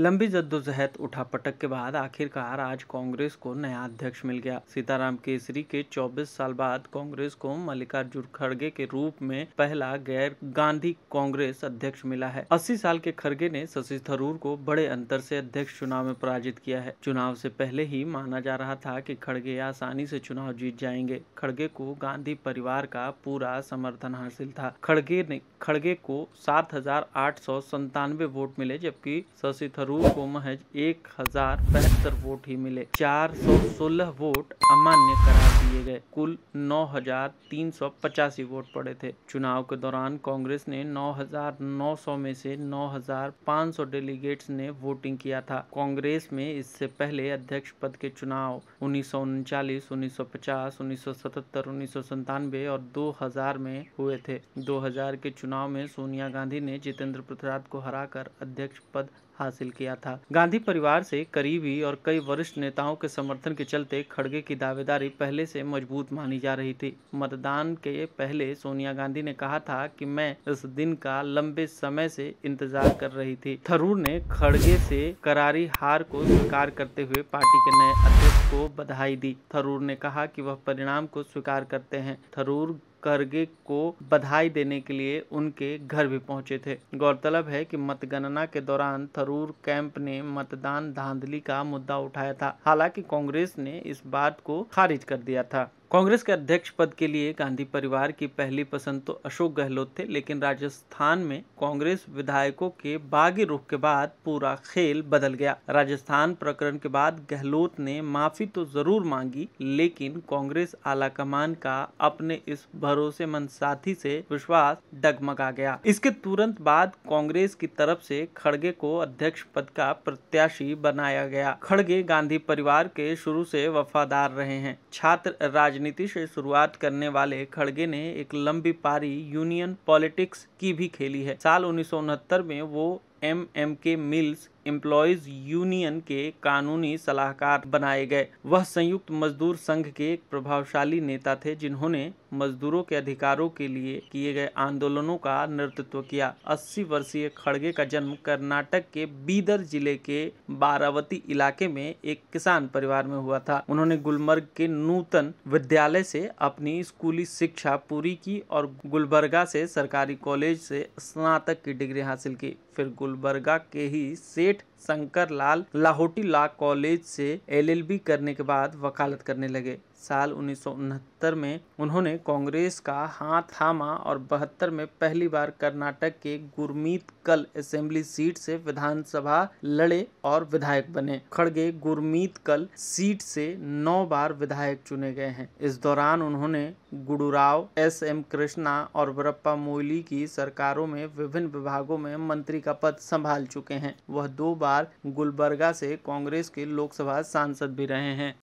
लंबी जद्दोजहद उठा पटक के बाद आखिरकार आज कांग्रेस को नया अध्यक्ष मिल गया सीताराम केसरी के 24 साल बाद कांग्रेस को मल्लिकार्जुन खड़गे के रूप में पहला गैर गांधी कांग्रेस अध्यक्ष मिला है 80 साल के खड़गे ने शशि थरूर को बड़े अंतर से अध्यक्ष चुनाव में पराजित किया है चुनाव से पहले ही माना जा रहा था कि खड़गे आसानी से चुनाव जीत जाएंगे खड़गे को गांधी परिवार का पूरा समर्थन हासिल था खड़गे ने खड़गे को सात वोट मिले जबकि शशि थरूर स्वरूप को महज एक हजार बहत्तर वोट ही मिले चार सौ सोलह वोट अमान्य करार दिए गए कुल नौ हजार तीन सौ पचासी वोट पड़े थे चुनाव के दौरान कांग्रेस ने नौ नौ हजार सौ में से सौ डेलीगेट्स ने वोटिंग किया था कांग्रेस में इससे पहले अध्यक्ष पद के चुनाव उन्नीस सौ उनचालीस उन्नीस सौ पचास उन्नीस सौ सतहत्तर उन्नीस सौ संतानवे और दो में हुए थे दो के चुनाव में सोनिया गांधी ने जितेंद्र प्रसाद को हराकर अध्यक्ष पद हासिल किया था गांधी परिवार से करीबी और कई वरिष्ठ नेताओं के समर्थन के चलते खड़गे की दावेदारी पहले से मजबूत मानी जा रही थी मतदान के पहले सोनिया गांधी ने कहा था कि मैं इस दिन का लंबे समय से इंतजार कर रही थी थरूर ने खड़गे से करारी हार को स्वीकार करते हुए पार्टी के नए अध्यक्ष को बधाई दी थरूर ने कहा कि वह परिणाम को स्वीकार करते हैं थरूर करगे को बधाई देने के लिए उनके घर भी पहुंचे थे गौरतलब है कि मतगणना के दौरान थरूर कैंप ने मतदान धांधली का मुद्दा उठाया था हालांकि कांग्रेस ने इस बात को खारिज कर दिया था कांग्रेस के अध्यक्ष पद के लिए गांधी परिवार की पहली पसंद तो अशोक गहलोत थे लेकिन राजस्थान में कांग्रेस विधायकों के बागी रुख के बाद पूरा खेल बदल गया राजस्थान प्रकरण के बाद गहलोत ने माफी तो जरूर मांगी लेकिन कांग्रेस आलाकमान का अपने इस भरोसेमंद साथी से विश्वास डगमगा गया इसके तुरंत बाद कांग्रेस की तरफ से खड़गे को अध्यक्ष पद का प्रत्याशी बनाया गया खड़गे गांधी परिवार के शुरू से वफादार रहे हैं छात्र राज राजनीति से शुरुआत करने वाले खड़गे ने एक लंबी पारी यूनियन पॉलिटिक्स की भी खेली है साल उन्नीस में वो M M K mills employees union के कानूनी सलाहकार बनाए गए वह संयुक्त मजदूर संघ के एक प्रभावशाली नेता थे जिन्होंने मजदूरों के अधिकारों के लिए किए गए आंदोलनों का नेतृत्व किया 80 वर्षीय खड़गे का जन्म कर्नाटक के बीदर जिले के बारावती इलाके में एक किसान परिवार में हुआ था उन्होंने गुलमर्ग के नूतन विद्यालय से अपनी स्कूली शिक्षा पूरी की और गुलबर्गा से सरकारी कॉलेज से स्नातक की डिग्री हासिल की फिर गुलबर्गा के ही सेठ शंकर लाल लाहौटी लॉ कॉलेज से एलएलबी करने के बाद वकालत करने लगे साल उन्नीस में उन्होंने कांग्रेस का हाथ थामा और बहत्तर में पहली बार कर्नाटक के गुरमीत कल असेंबली सीट से विधानसभा लड़े और विधायक बने खड़गे गुरमीत कल सीट से नौ बार विधायक चुने गए हैं इस दौरान उन्होंने गुडुराव एस एम कृष्णा और वरप्पा मोइली की सरकारों में विभिन्न विभागों में मंत्री का पद संभाल चुके हैं वह दो बार गुलबर्गा से कांग्रेस के लोकसभा सांसद भी रहे हैं